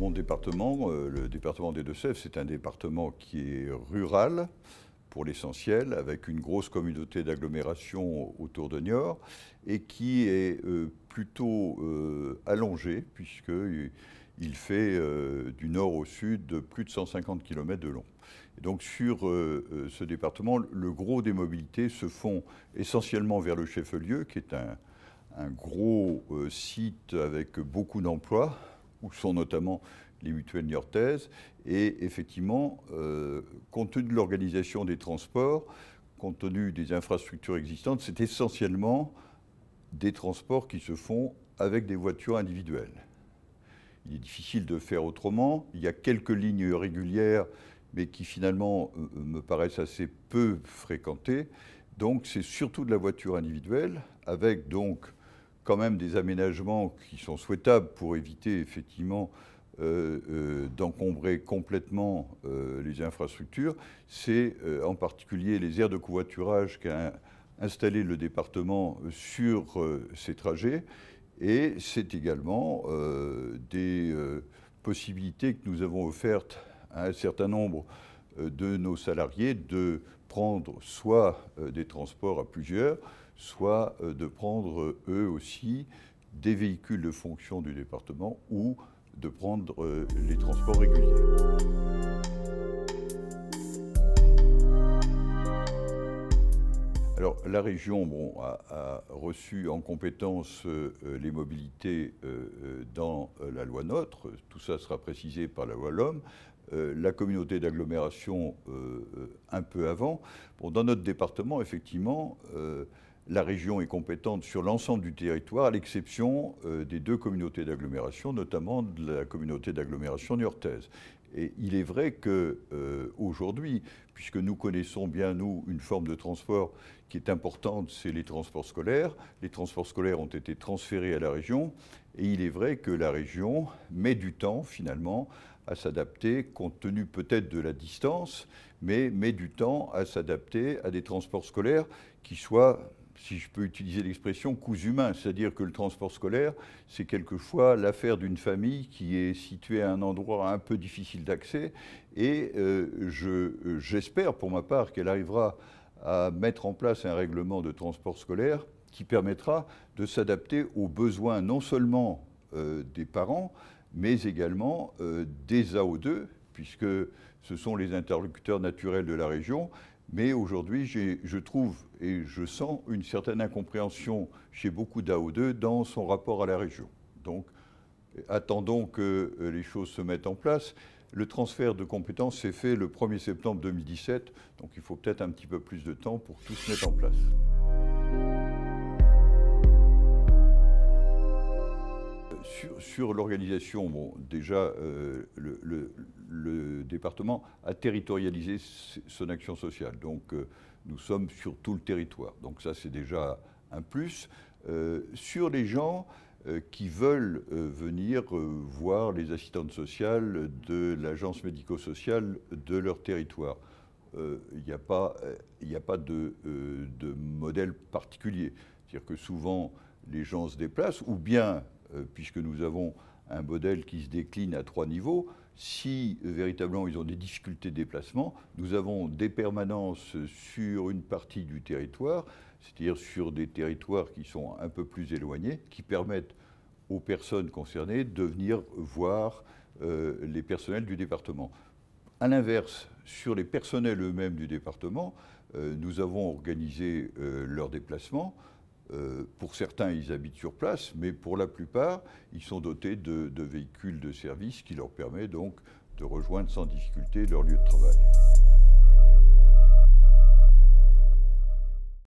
Mon département, euh, le département des Deux-Sèvres, c'est un département qui est rural pour l'essentiel, avec une grosse communauté d'agglomération autour de Niort, et qui est euh, plutôt euh, allongé, puisque il fait du nord au sud plus de 150 km de long. donc sur ce département, le gros des mobilités se font essentiellement vers le chef-lieu, qui est un, gros site avec beaucoup d'emplois, où sont notamment les mutuelles niortaises. Et effectivement, euh, compte tenu de l'organisation des transports, compte tenu des infrastructures existantes, c'est essentiellement des transports qui se font avec des voitures individuelles. Il est difficile de faire autrement. Il y a quelques lignes régulières, mais qui finalement euh, euh, me paraissent assez peu fréquentées. Donc c'est surtout de la voiture individuelle, avec donc quand même des aménagements qui sont souhaitables pour éviter effectivement euh, euh, d'encombrer complètement euh, les infrastructures, c'est en particulier les aires de covoiturage qu'a installé le département sur ces trajets, et c'est également des possibilités que nous avons offertes à un certain nombre de nos salariés de prendre soit des transports à plusieurs, soit euh, de prendre euh, eux aussi des véhicules de fonction du département ou de prendre euh, les transports réguliers. Alors la région bon, a, reçu en compétence les mobilités dans la loi NOTRe, tout ça sera précisé par la loi LOM, la communauté d'agglomération un peu avant. dans notre département, effectivement, la région est compétente sur l'ensemble du territoire, à l'exception euh, des deux communautés d'agglomération, notamment de la communauté d'agglomération niortaise. Et il est vrai que euh, aujourd'hui, puisque nous connaissons bien nous une forme de transport qui est importante, c'est les transports scolaires. Les transports scolaires ont été transférés à la région, et il est vrai que la région met du temps finalement à s'adapter, compte tenu peut-être de la distance, mais met du temps à s'adapter à des transports scolaires qui soient si je peux utiliser l'expression, coûts humains. C'est-à-dire que le transport scolaire, c'est quelquefois l'affaire d'une famille qui est située à un endroit un peu difficile d'accès. Et euh, euh, j'espère, pour ma part, qu'elle arrivera à mettre en place un règlement de transport scolaire qui permettra de s'adapter aux besoins non seulement euh, des parents, mais également des AO2, puisque ce sont les interlocuteurs naturels de la région mais aujourd'hui, je trouve et je sens une certaine incompréhension chez beaucoup d'AO2 dans son rapport à la région. Donc, attendons que euh, les choses se mettent en place. Le transfert de compétences s'est fait le 1er septembre 2017, donc il faut peut-être un petit peu plus de temps pour que tout se mette en place. Sur, l'organisation, bon, déjà, euh, le, département a territorialisé son action sociale. Donc, euh, nous sommes sur tout le territoire. Donc, ça, c'est déjà un plus. Euh, sur les gens qui veulent venir voir les assistantes sociales de l'agence médico-sociale de leur territoire, il n'y a, a, pas de, de modèle particulier. C'est-à-dire que souvent, les gens se déplacent, ou bien euh, puisque nous avons un modèle qui se décline à trois niveaux. Si euh, véritablement ils ont des difficultés de déplacement, nous avons des permanences sur une partie du territoire, c'est-à-dire sur des territoires qui sont un peu plus éloignés, qui permettent aux personnes concernées de venir voir euh, les personnels du département. À l'inverse, sur les personnels eux-mêmes du département, nous avons organisé leurs déplacements euh, pour certains, ils habitent sur place, mais pour la plupart, ils sont dotés de, de véhicules de service qui leur permet donc de rejoindre sans difficulté leur lieu de travail.